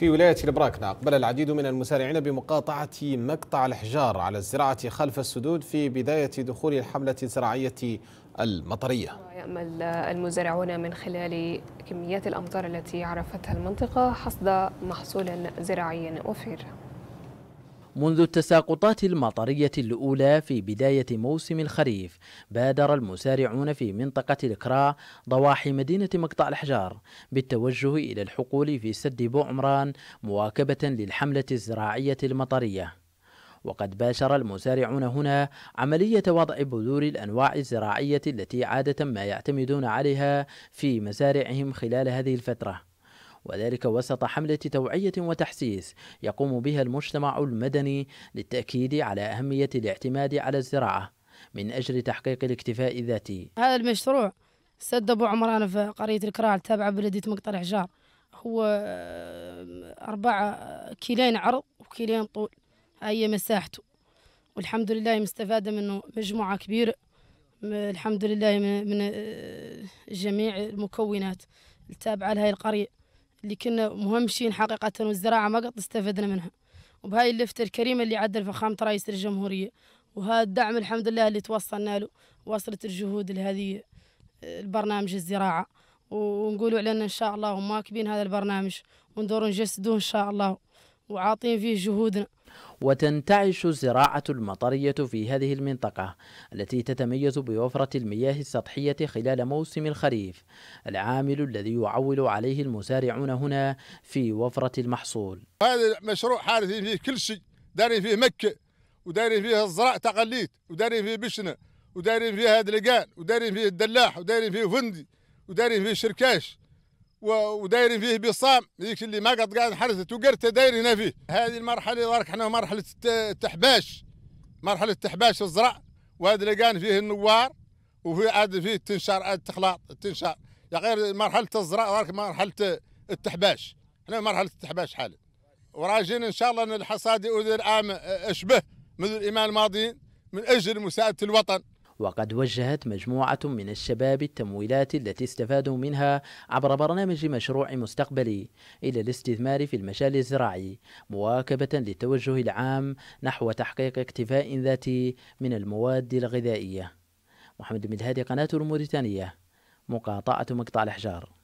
في ولاية البراكنة أقبل العديد من المسارعين بمقاطعة مقطع الحجار على الزراعة خلف السدود في بداية دخول الحملة الزراعية المطرية يأمل المزارعون من خلال كميات الأمطار التي عرفتها المنطقة حصد محصول زراعي وفير منذ التساقطات المطرية الأولى في بداية موسم الخريف بادر المسارعون في منطقة الكرا ضواحي مدينة مقطع الأحجار بالتوجه إلى الحقول في سد بوعمران مواكبة للحملة الزراعية المطرية وقد باشر المسارعون هنا عملية وضع بذور الأنواع الزراعية التي عادة ما يعتمدون عليها في مزارعهم خلال هذه الفترة وذلك وسط حملة توعية وتحسيس يقوم بها المجتمع المدني للتأكيد على أهمية الاعتماد على الزراعة من أجل تحقيق الاكتفاء الذاتي هذا المشروع سد أبو عمران في قرية الكرال تابعة بلدية مقطر حجار هو آه، أربعة كيلين عرض وكيلين طول هي مساحته والحمد لله مستفادة منه مجموعة كبيرة الحمد لله من آه، جميع المكونات التابعة لهذه القرية اللي كنا مهمشين حقيقة والزراعة ما قد استفدنا منها وبهاي اللفتة الكريمة اللي عدل فخامة رئيس الجمهورية وهذا الدعم الحمد لله اللي توصلنا له وصلت الجهود لهذه آه، البرنامج الزراعة ونقولوا علينا إن شاء الله ومواكبين هذا البرنامج وندور نجسدوه إن شاء الله وعاطين فيه جهودنا وتنتعش الزراعة المطرية في هذه المنطقة التي تتميز بوفرة المياه السطحية خلال موسم الخريف العامل الذي يعول عليه المزارعون هنا في وفرة المحصول هذا مشروع حارثي فيه كل شيء داري فيه مكة وداري فيه الزراع تقليد وداري فيه بشنة وداري فيه لقان وداري فيه الدلاح وداري فيه فندي وداري فيه شركاش ودايرين فيه بصام ذيك اللي ما قد قاعد حرثت وقرته دايرين فيه هذه المرحله دارك احنا مرحله التحباش مرحله التحباش الزرع وهذا اللي كان فيه النوار وفي عاد فيه التنشار عاد التخلاط التنشار يا غير مرحله الزرع دارك مرحله التحباش احنا مرحله التحباش حالا وراجين ان شاء الله ان الحصاد يؤذي العام اشبه آه، من الايمان الماضي من اجل مساعده الوطن وقد وجهت مجموعة من الشباب التمويلات التي استفادوا منها عبر برنامج مشروع مستقبلي إلى الاستثمار في المجال الزراعي مواكبة للتوجه العام نحو تحقيق اكتفاء ذاتي من المواد الغذائية محمد بن هادي قناة الموريتانية مقاطعة مقطع الأحجار